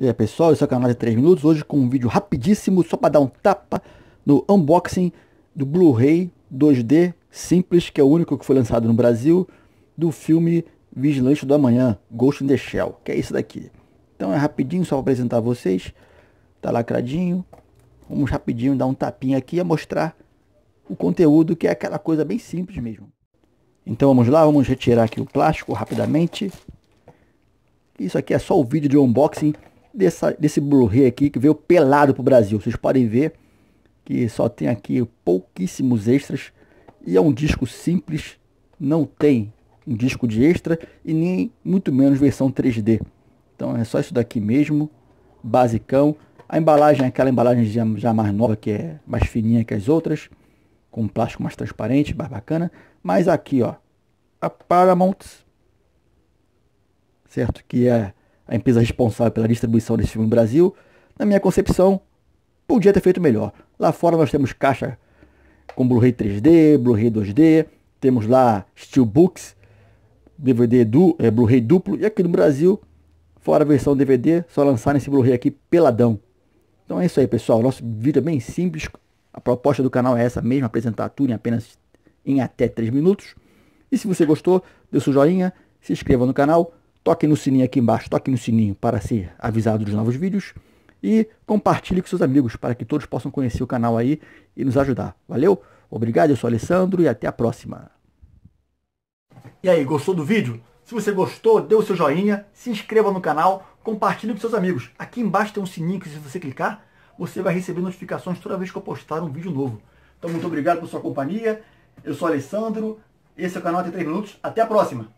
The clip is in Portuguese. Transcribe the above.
E aí pessoal, esse é o canal de 3 minutos, hoje com um vídeo rapidíssimo, só para dar um tapa no unboxing do Blu-ray 2D simples, que é o único que foi lançado no Brasil, do filme Vigilante do Amanhã, Ghost in the Shell, que é isso daqui. Então é rapidinho, só para apresentar a vocês, tá lacradinho, vamos rapidinho dar um tapinha aqui e mostrar o conteúdo, que é aquela coisa bem simples mesmo. Então vamos lá, vamos retirar aqui o plástico rapidamente. Isso aqui é só o vídeo de unboxing dessa, desse Blu-ray aqui que veio pelado pro Brasil. Vocês podem ver que só tem aqui pouquíssimos extras e é um disco simples, não tem um disco de extra e nem muito menos versão 3D. Então é só isso daqui mesmo, basicão. A embalagem é aquela embalagem já, já mais nova, que é mais fininha que as outras, com um plástico mais transparente, mais bacana. Mas aqui, ó, a Paramount, certo? Que é a empresa responsável pela distribuição desse filme no Brasil, na minha concepção, podia ter feito melhor. Lá fora nós temos caixa com Blu-ray 3D, Blu-ray 2D, temos lá Steelbooks, DVD du, é, Blu-ray duplo, e aqui no Brasil, fora a versão DVD, só lançaram esse Blu-ray aqui peladão. Então é isso aí, pessoal. Nosso vídeo é bem simples. A proposta do canal é essa mesmo, apresentar tudo em apenas em até 3 minutos. E se você gostou, dê seu joinha, se inscreva no canal Toque no sininho aqui embaixo, toque no sininho para ser avisado dos novos vídeos e compartilhe com seus amigos para que todos possam conhecer o canal aí e nos ajudar. Valeu? Obrigado, eu sou Alessandro e até a próxima. E aí, gostou do vídeo? Se você gostou, dê o seu joinha, se inscreva no canal, compartilhe com seus amigos. Aqui embaixo tem um sininho que se você clicar, você vai receber notificações toda vez que eu postar um vídeo novo. Então, muito obrigado por sua companhia. Eu sou Alessandro, esse é o canal de 3 Minutos. Até a próxima!